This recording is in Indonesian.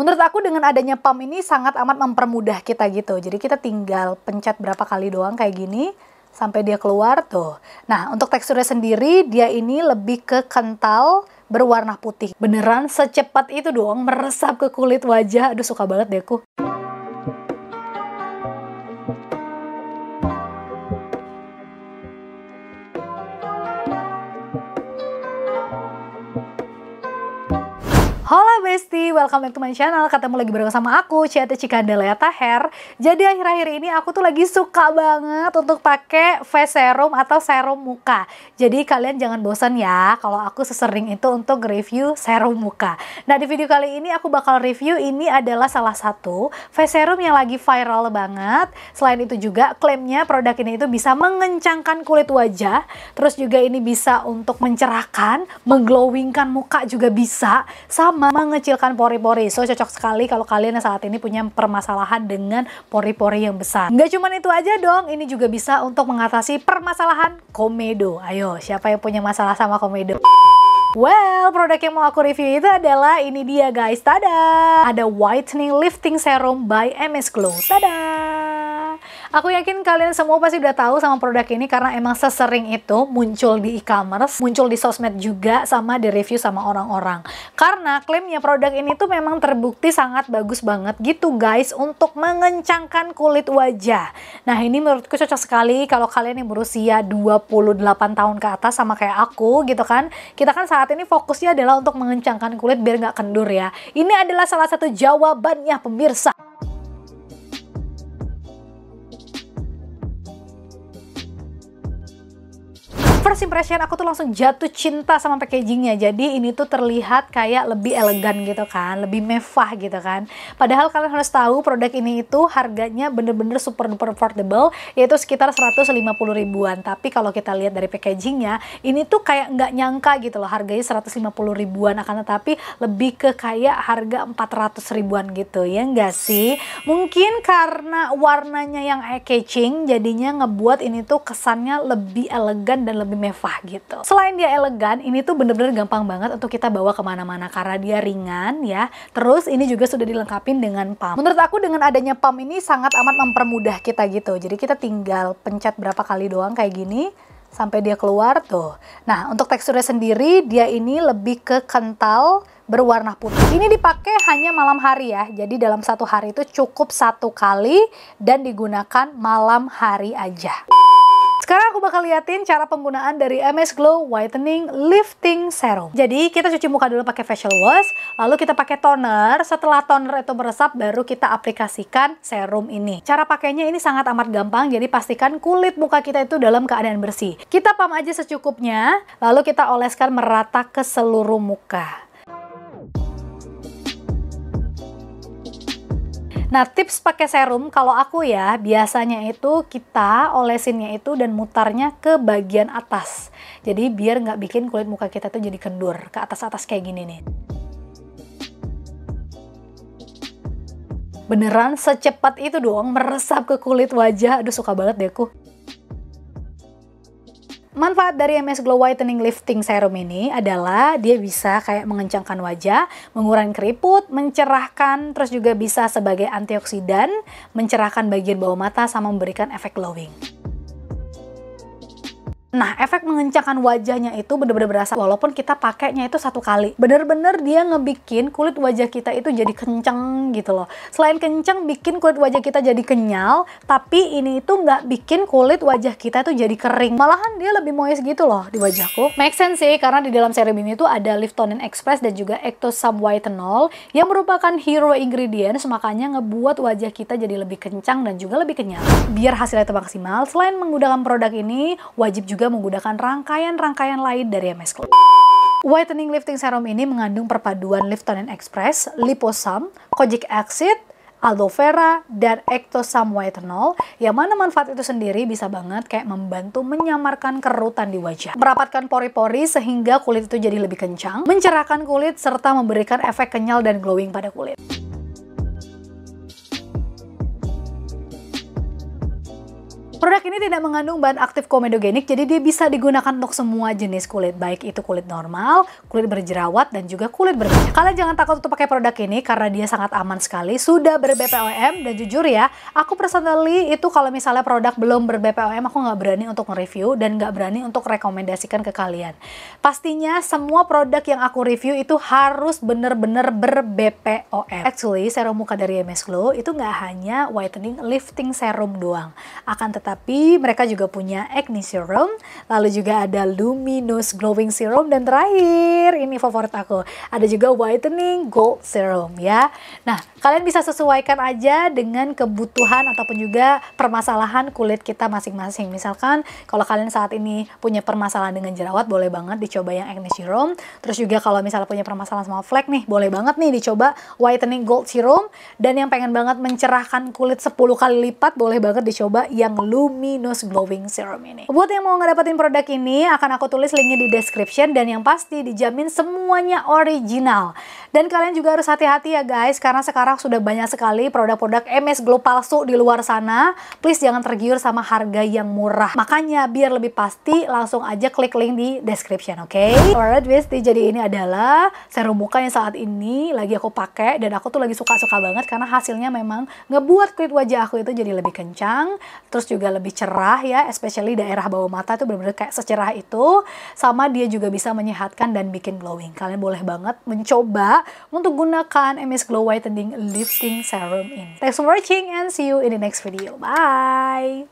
Menurut aku dengan adanya pump ini sangat amat mempermudah kita gitu. Jadi kita tinggal pencet berapa kali doang kayak gini sampai dia keluar tuh. Nah, untuk teksturnya sendiri dia ini lebih ke kental berwarna putih. Beneran secepat itu doang meresap ke kulit wajah. Aduh suka banget deh aku. welcome back to my channel. Ketemu lagi bareng sama aku, Ciata Cikandelaya Taher. Jadi akhir-akhir ini aku tuh lagi suka banget untuk pakai face serum atau serum muka. Jadi kalian jangan bosan ya kalau aku sesering itu untuk review serum muka. Nah di video kali ini aku bakal review ini adalah salah satu face serum yang lagi viral banget. Selain itu juga klaimnya produk ini itu bisa mengencangkan kulit wajah. Terus juga ini bisa untuk mencerahkan, mengglowingkan muka juga bisa. Sama mengecilkan pori-pori. So cocok sekali kalau kalian saat ini punya permasalahan dengan pori-pori yang besar. Nggak cuma itu aja dong, ini juga bisa untuk mengatasi permasalahan komedo. Ayo, siapa yang punya masalah sama komedo? Well, produk yang mau aku review itu adalah ini dia guys, tada! Ada Whitening Lifting Serum by MS Glow, tada! Aku yakin kalian semua pasti udah tahu sama produk ini karena emang sesering itu muncul di e-commerce, muncul di sosmed juga sama di review sama orang-orang. Karena klaimnya produk ini tuh memang terbukti sangat bagus banget gitu guys untuk mengencangkan kulit wajah. Nah, ini menurutku cocok sekali kalau kalian yang berusia 28 tahun ke atas sama kayak aku gitu kan. Kita kan saat ini fokusnya adalah untuk mengencangkan kulit biar nggak kendur ya. Ini adalah salah satu jawabannya pemirsa. First impression aku tuh langsung jatuh cinta sama packagingnya. Jadi ini tuh terlihat kayak lebih elegan gitu kan, lebih mewah gitu kan. Padahal kalian harus tahu produk ini itu harganya bener-bener super duper affordable, yaitu sekitar 150 ribuan. Tapi kalau kita lihat dari packagingnya, ini tuh kayak nggak nyangka gitu loh harganya 150 ribuan akan tetapi lebih ke kayak harga 400 ribuan gitu ya nggak sih? Mungkin karena warnanya yang eye catching jadinya ngebuat ini tuh kesannya lebih elegan dan lebih lebih mewah gitu. Selain dia elegan, ini tuh bener-bener gampang banget untuk kita bawa kemana-mana karena dia ringan ya. Terus ini juga sudah dilengkapi dengan pump. Menurut aku dengan adanya pump ini sangat amat mempermudah kita gitu. Jadi kita tinggal pencet berapa kali doang kayak gini sampai dia keluar tuh. Nah, untuk teksturnya sendiri dia ini lebih ke kental berwarna putih. Ini dipakai hanya malam hari ya. Jadi dalam satu hari itu cukup satu kali dan digunakan malam hari aja. Sekarang aku bakal liatin cara penggunaan dari MS Glow Whitening Lifting Serum. Jadi kita cuci muka dulu pakai facial wash, lalu kita pakai toner. Setelah toner itu meresap, baru kita aplikasikan serum ini. Cara pakainya ini sangat amat gampang, jadi pastikan kulit muka kita itu dalam keadaan bersih. Kita pam aja secukupnya, lalu kita oleskan merata ke seluruh muka. Nah, tips pakai serum kalau aku ya, biasanya itu kita olesinnya itu dan mutarnya ke bagian atas. Jadi biar nggak bikin kulit muka kita tuh jadi kendur ke atas-atas kayak gini nih. Beneran secepat itu doang meresap ke kulit wajah. Aduh suka banget deh aku. Manfaat dari MS Glow Whitening Lifting Serum ini adalah dia bisa kayak mengencangkan wajah, mengurangi keriput, mencerahkan, terus juga bisa sebagai antioksidan, mencerahkan bagian bawah mata sama memberikan efek glowing. Nah, efek mengencangkan wajahnya itu bener-bener berasa walaupun kita pakainya itu satu kali. Bener-bener dia ngebikin kulit wajah kita itu jadi kenceng gitu loh. Selain kenceng, bikin kulit wajah kita jadi kenyal, tapi ini itu nggak bikin kulit wajah kita itu jadi kering. Malahan dia lebih moist gitu loh di wajahku. Make sense sih, karena di dalam serum ini tuh ada Lift Liftonin Express dan juga Sub Whitenol yang merupakan hero ingredients, makanya ngebuat wajah kita jadi lebih kencang dan juga lebih kenyal. Biar hasilnya itu maksimal, selain menggunakan produk ini, wajib juga juga menggunakan rangkaian-rangkaian lain dari MS Glow. Whitening Lifting Serum ini mengandung perpaduan Liftonin Express, Liposam, Kojic Acid, aloe vera, dan ectosam whitenol yang mana manfaat itu sendiri bisa banget kayak membantu menyamarkan kerutan di wajah merapatkan pori-pori sehingga kulit itu jadi lebih kencang mencerahkan kulit serta memberikan efek kenyal dan glowing pada kulit Produk ini tidak mengandung bahan aktif komedogenik, jadi dia bisa digunakan untuk semua jenis kulit, baik itu kulit normal, kulit berjerawat, dan juga kulit berminyak. Kalian jangan takut untuk pakai produk ini karena dia sangat aman sekali, sudah ber-BPOM, dan jujur ya, aku personally itu kalau misalnya produk belum ber-BPOM, aku nggak berani untuk nge-review dan nggak berani untuk rekomendasikan ke kalian. Pastinya semua produk yang aku review itu harus bener-bener ber-BPOM. Actually, serum muka dari MS Glow itu nggak hanya whitening lifting serum doang, akan tetap tapi mereka juga punya acne serum, lalu juga ada luminous glowing serum dan terakhir ini favorit aku, ada juga whitening gold serum ya. Nah, kalian bisa sesuaikan aja dengan kebutuhan ataupun juga permasalahan kulit kita masing-masing. Misalkan kalau kalian saat ini punya permasalahan dengan jerawat, boleh banget dicoba yang acne serum. Terus juga kalau misalnya punya permasalahan sama flek nih, boleh banget nih dicoba whitening gold serum dan yang pengen banget mencerahkan kulit 10 kali lipat boleh banget dicoba yang lu Luminous Glowing Serum ini. Buat yang mau ngedapetin produk ini, akan aku tulis linknya di description dan yang pasti dijamin semuanya original. Dan kalian juga harus hati-hati ya guys, karena sekarang sudah banyak sekali produk-produk MS Glow palsu di luar sana. Please jangan tergiur sama harga yang murah. Makanya biar lebih pasti, langsung aja klik link di description, oke? Okay? Alright, bestie. Jadi ini adalah serum muka yang saat ini lagi aku pakai dan aku tuh lagi suka-suka banget karena hasilnya memang ngebuat kulit wajah aku itu jadi lebih kencang, terus juga lebih cerah ya, especially daerah bawah mata itu benar-benar kayak secerah itu. Sama dia juga bisa menyehatkan dan bikin glowing. Kalian boleh banget mencoba untuk gunakan MS Glow Whitening Lifting Serum ini. Thanks for watching and see you in the next video. Bye!